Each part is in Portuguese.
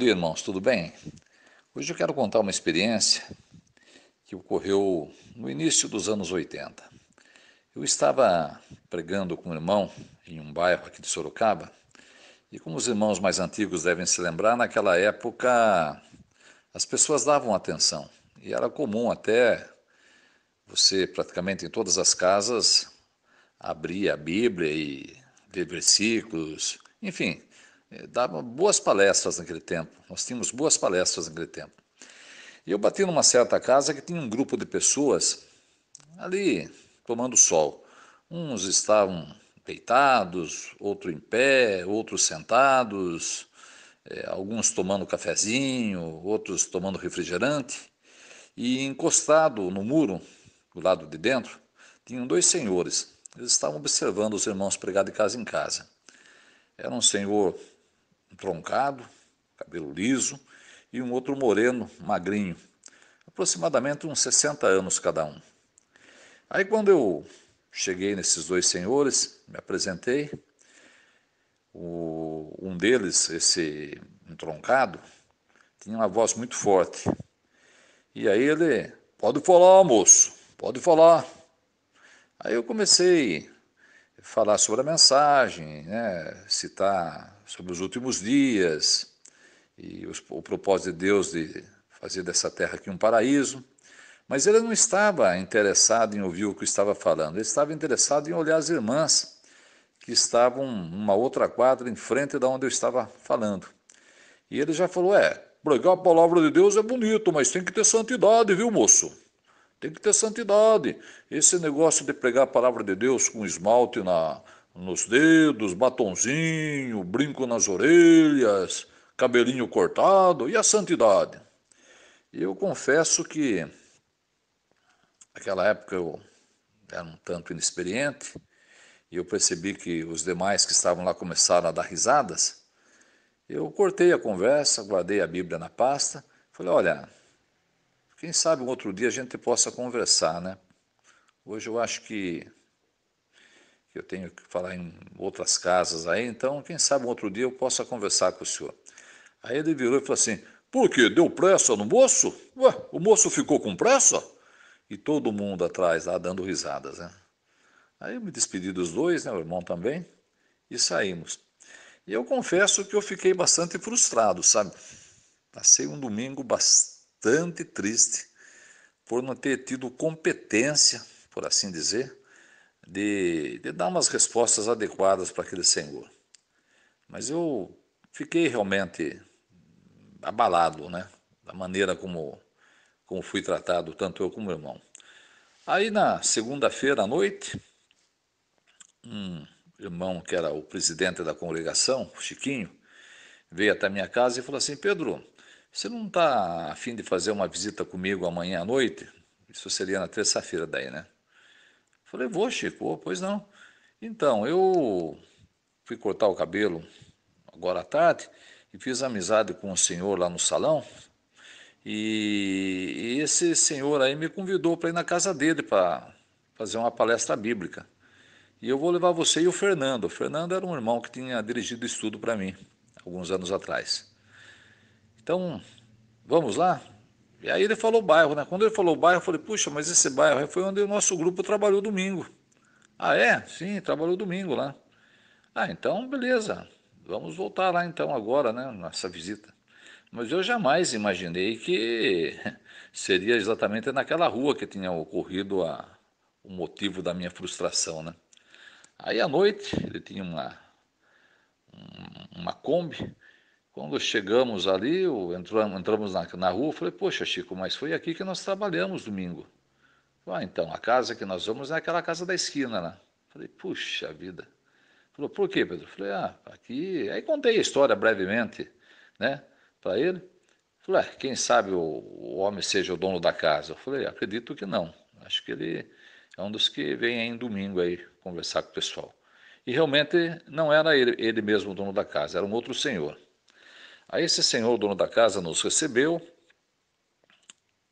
dia, irmãos, tudo bem? Hoje eu quero contar uma experiência que ocorreu no início dos anos 80. Eu estava pregando com um irmão em um bairro aqui de Sorocaba, e como os irmãos mais antigos devem se lembrar, naquela época as pessoas davam atenção, e era comum até você, praticamente em todas as casas, abrir a Bíblia e ver versículos, enfim, é, dava boas palestras naquele tempo. Nós tínhamos boas palestras naquele tempo. E eu bati numa certa casa que tinha um grupo de pessoas ali tomando sol. Uns estavam deitados, outro em pé, outros sentados, é, alguns tomando cafezinho, outros tomando refrigerante. E encostado no muro, do lado de dentro, tinham dois senhores. Eles estavam observando os irmãos pregar de casa em casa. Era um senhor um troncado, cabelo liso, e um outro moreno, magrinho, aproximadamente uns 60 anos cada um. Aí quando eu cheguei nesses dois senhores, me apresentei, o, um deles, esse entroncado, tinha uma voz muito forte. E aí ele, pode falar, moço, pode falar. Aí eu comecei falar sobre a mensagem, né? citar sobre os últimos dias e os, o propósito de Deus de fazer dessa terra aqui um paraíso. Mas ele não estava interessado em ouvir o que eu estava falando, ele estava interessado em olhar as irmãs que estavam numa outra quadra em frente da onde eu estava falando. E ele já falou: é, pregar a palavra de Deus é bonito, mas tem que ter santidade, viu, moço? Tem que ter santidade. Esse negócio de pregar a palavra de Deus com esmalte na, nos dedos, batonzinho, brinco nas orelhas, cabelinho cortado, e a santidade? Eu confesso que naquela época eu era um tanto inexperiente e eu percebi que os demais que estavam lá começaram a dar risadas. Eu cortei a conversa, guardei a Bíblia na pasta, falei: olha, quem sabe um outro dia a gente possa conversar, né? Hoje eu acho que, eu tenho que falar em outras casas aí, então quem sabe um outro dia eu possa conversar com o senhor. Aí ele virou e falou assim: por quê? Deu pressa no moço? Ué, o moço ficou com pressa? E todo mundo atrás lá dando risadas, né? Aí eu me despedi dos dois, né, o irmão também, e saímos. E eu confesso que eu fiquei bastante frustrado, sabe? Passei um domingo bastante bastante triste por não ter tido competência, por assim dizer, de, de dar umas respostas adequadas para aquele senhor. Mas eu fiquei realmente abalado, né? Da maneira como, como fui tratado, tanto eu como meu irmão. Aí na segunda-feira à noite, um irmão que era o presidente da congregação, Chiquinho, veio até minha casa e falou assim: Pedro, você não está afim de fazer uma visita comigo amanhã à noite? Isso seria na terça-feira daí, né? Falei, vou, Chico. Oh, pois não. Então, eu fui cortar o cabelo agora à tarde e fiz amizade com um senhor lá no salão. E, e esse senhor aí me convidou para ir na casa dele para fazer uma palestra bíblica. E eu vou levar você e o Fernando. O Fernando era um irmão que tinha dirigido estudo para mim alguns anos atrás. Então, vamos lá? E aí ele falou bairro, né? Quando ele falou bairro, eu falei, puxa, mas esse bairro foi onde o nosso grupo trabalhou domingo. Ah, é? Sim, trabalhou domingo lá. Ah, então, beleza. Vamos voltar lá então agora, né? Nossa visita. Mas eu jamais imaginei que seria exatamente naquela rua que tinha ocorrido a, o motivo da minha frustração, né? Aí à noite, ele tinha uma, uma Kombi, quando chegamos ali, entramos, entramos na, na rua, eu falei, poxa, Chico, mas foi aqui que nós trabalhamos domingo. Ah, então, a casa que nós vamos é aquela casa da esquina lá. Né? Falei, puxa vida. Falou, por quê, Pedro? Falei, ah, aqui. Aí contei a história brevemente, né, para ele. Falei, ah, quem sabe o, o, homem seja o dono da casa? Eu falei, acredito que não. Acho que ele é um dos que vem em domingo aí conversar com o pessoal. E realmente não era ele, ele mesmo o dono da casa, era um outro senhor. Aí esse senhor, dono da casa, nos recebeu,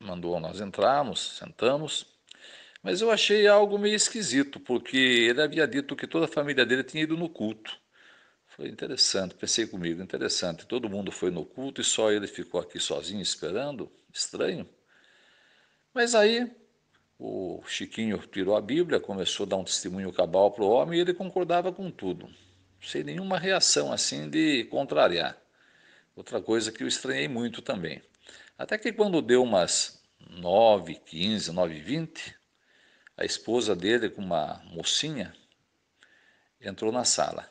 mandou nós entrarmos, sentamos, mas eu achei algo meio esquisito, porque ele havia dito que toda a família dele tinha ido no culto. Foi interessante, pensei comigo, interessante, todo mundo foi no culto e só ele ficou aqui sozinho esperando, estranho. Mas aí o Chiquinho tirou a Bíblia, começou a dar um testemunho cabal para o homem e ele concordava com tudo, sem nenhuma reação assim de contrariar. Outra coisa que eu estranhei muito também. Até que quando deu umas 9, 15, 9, 20, a esposa dele com uma mocinha entrou na sala.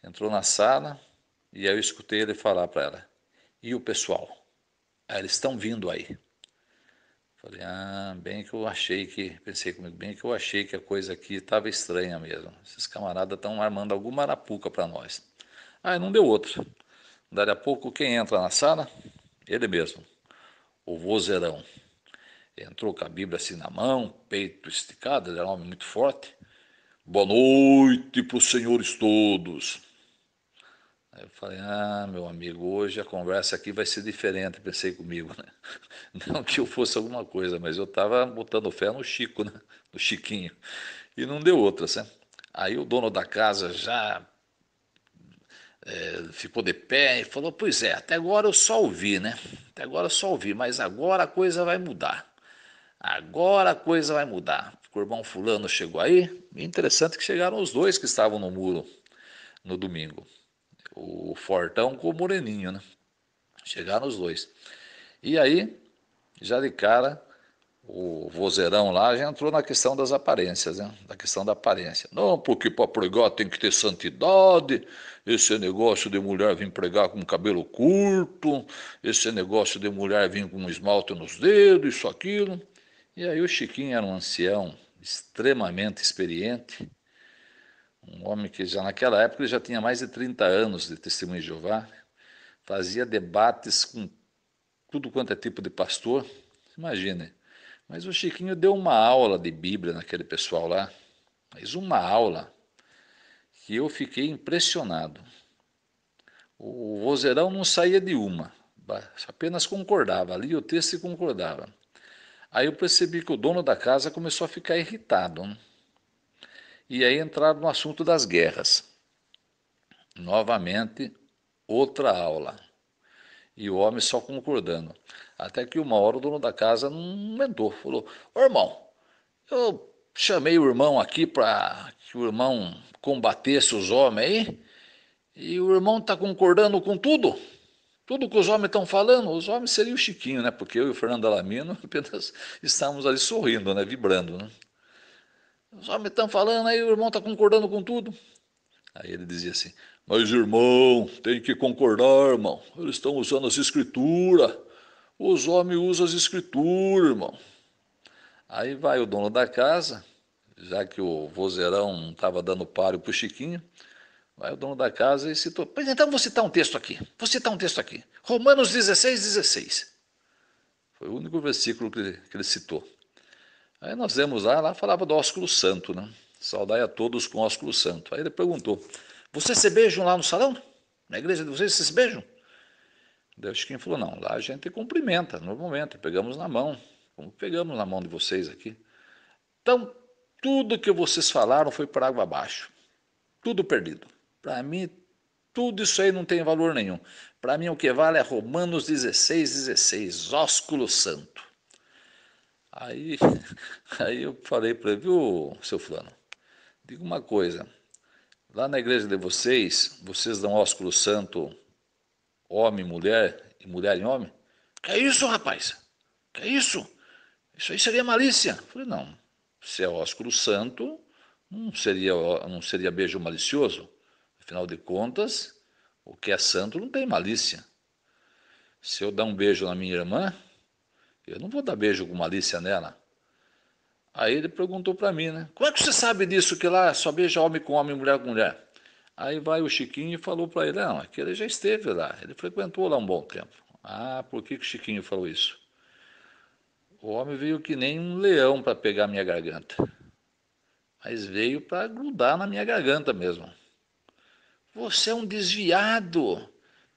Entrou na sala e aí eu escutei ele falar para ela: "E o pessoal? Ah, eles estão vindo aí". Falei: "Ah, bem que eu achei que, pensei comigo, bem que eu achei que a coisa aqui estava estranha mesmo. Esses camaradas estão armando alguma arapuca para nós". Aí ah, não deu outro. Dali a pouco, quem entra na sala? Ele mesmo, o vozeirão. Entrou com a Bíblia assim na mão, peito esticado, ele era um homem muito forte. Boa noite para os senhores todos. Aí eu falei, ah, meu amigo, hoje a conversa aqui vai ser diferente, pensei comigo, né? Não que eu fosse alguma coisa, mas eu estava botando fé no Chico, né? No Chiquinho. E não deu outra, né? Aí o dono da casa já é, ficou de pé e falou: Pois é, até agora eu só ouvi, né? Até agora eu só ouvi, mas agora a coisa vai mudar. Agora a coisa vai mudar. O irmão Fulano chegou aí. Interessante que chegaram os dois que estavam no muro no domingo: o Fortão com o Moreninho, né? Chegaram os dois. E aí, já de cara, o vozeirão lá já entrou na questão das aparências, né? Na questão da aparência. Não, porque para pregar tem que ter santidade, esse negócio de mulher vir pregar com cabelo curto, esse negócio de mulher vir com esmalte nos dedos, isso, aquilo. E aí o Chiquinho era um ancião extremamente experiente, um homem que já naquela época ele já tinha mais de 30 anos de testemunho de Jeová, fazia debates com tudo quanto é tipo de pastor. Imagine, mas o Chiquinho deu uma aula de Bíblia naquele pessoal lá, mas uma aula que eu fiquei impressionado. O vozeirão não saía de uma, apenas concordava, ali o texto e concordava. Aí eu percebi que o dono da casa começou a ficar irritado. Né? E aí entraram no assunto das guerras. Novamente, outra aula e o homem só concordando. Até que uma hora o dono da casa não mentou falou: Ô irmão, eu chamei o irmão aqui para que o irmão combatesse os homens aí, e o irmão está concordando com tudo. Tudo que os homens estão falando, os homens seriam o Chiquinho, né? Porque eu e o Fernando Alamino apenas estávamos ali sorrindo, né? Vibrando, né? Os homens estão falando aí, o irmão está concordando com tudo. Aí ele dizia assim: Mas irmão, tem que concordar, irmão. Eles estão usando as escrituras. Os homens usam as escrituras, irmão. Aí vai o dono da casa, já que o vozeirão não estava dando páreo para o Chiquinho, vai o dono da casa e citou. Pois então vou citar um texto aqui. Vou citar um texto aqui. Romanos 16, 16. Foi o único versículo que, que ele citou. Aí nós vemos lá, lá falava do ósculo santo, né? Saudai a todos com ósculo santo. Aí ele perguntou: Vocês se beijam lá no salão? Na igreja de vocês, vocês se beijam? Daí o Chiquinho falou: Não, lá a gente cumprimenta normalmente, pegamos na mão, como pegamos na mão de vocês aqui. Então, tudo que vocês falaram foi para água abaixo. Tudo perdido. Para mim, tudo isso aí não tem valor nenhum. Para mim, o que vale é Romanos 16, 16, ósculo santo. Aí, aí eu falei para ele, viu, seu fulano? Diga uma coisa, lá na igreja de vocês, vocês dão ósculo santo homem, mulher e mulher em homem? Que é isso, rapaz? Que é isso? Isso aí seria malícia. falei, não, se é ósculo santo, não seria, não seria beijo malicioso. Afinal de contas, o que é santo não tem malícia. Se eu dar um beijo na minha irmã, eu não vou dar beijo com malícia nela. Aí ele perguntou para mim, né? Como é que você sabe disso que lá só beija homem com homem, mulher com mulher? Aí vai o Chiquinho e falou para ele, não, é que ele já esteve lá, ele frequentou lá um bom tempo. Ah, por que, que o Chiquinho falou isso? O homem veio que nem um leão para pegar minha garganta, mas veio para grudar na minha garganta mesmo. Você é um desviado.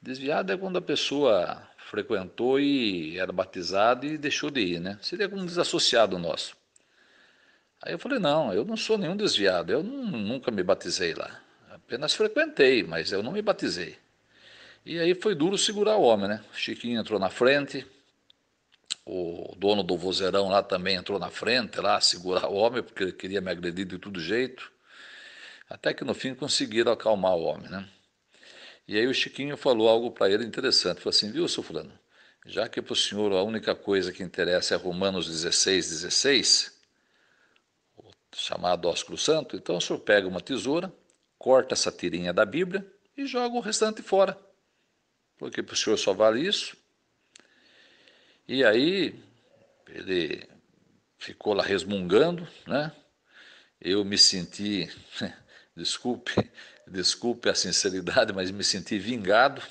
Desviado é quando a pessoa frequentou e era batizada e deixou de ir, né? Seria como um desassociado nosso. Aí eu falei: não, eu não sou nenhum desviado, eu não, nunca me batizei lá. Apenas frequentei, mas eu não me batizei. E aí foi duro segurar o homem, né? O Chiquinho entrou na frente, o dono do vozeirão lá também entrou na frente, lá segurar o homem, porque ele queria me agredir de todo jeito. Até que no fim conseguiram acalmar o homem, né? E aí o Chiquinho falou algo para ele interessante. Falou assim, viu, seu fulano, já que para o senhor a única coisa que interessa é Romanos 16, 16, chamado ósculo santo. Então o senhor pega uma tesoura, corta essa tirinha da Bíblia e joga o restante fora. Porque para o senhor só vale isso. E aí ele ficou lá resmungando, né? Eu me senti, desculpe, desculpe a sinceridade, mas me senti vingado,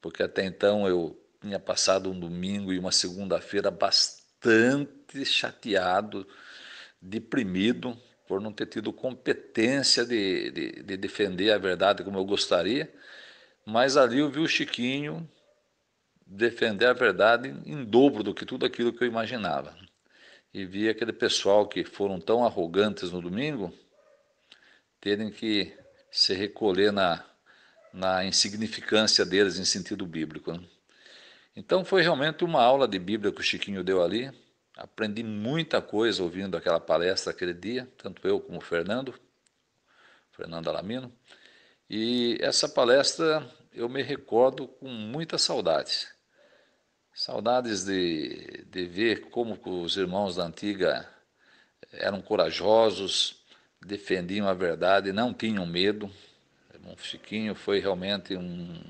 porque até então eu tinha passado um domingo e uma segunda-feira bastante chateado, deprimido por não ter tido competência de, de, de defender a verdade como eu gostaria, mas ali eu vi o Chiquinho defender a verdade em dobro do que tudo aquilo que eu imaginava. E vi aquele pessoal que foram tão arrogantes no domingo terem que se recolher na, na insignificância deles em sentido bíblico. Né? Então foi realmente uma aula de Bíblia que o Chiquinho deu ali, Aprendi muita coisa ouvindo aquela palestra aquele dia, tanto eu como o Fernando, Fernando Alamino. E essa palestra eu me recordo com muita saudade. Saudades de, de ver como os irmãos da antiga eram corajosos, defendiam a verdade, não tinham medo. O Chiquinho foi realmente um,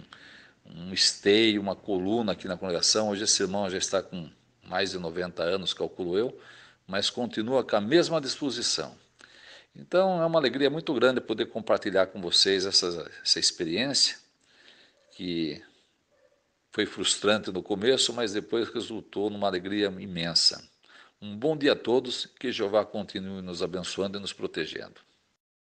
um esteio, uma coluna aqui na congregação. Hoje esse irmão já está com mais de 90 anos, calculo eu, mas continua com a mesma disposição. Então é uma alegria muito grande poder compartilhar com vocês essa, essa experiência que foi frustrante no começo, mas depois resultou numa alegria imensa. Um bom dia a todos, que Jeová continue nos abençoando e nos protegendo.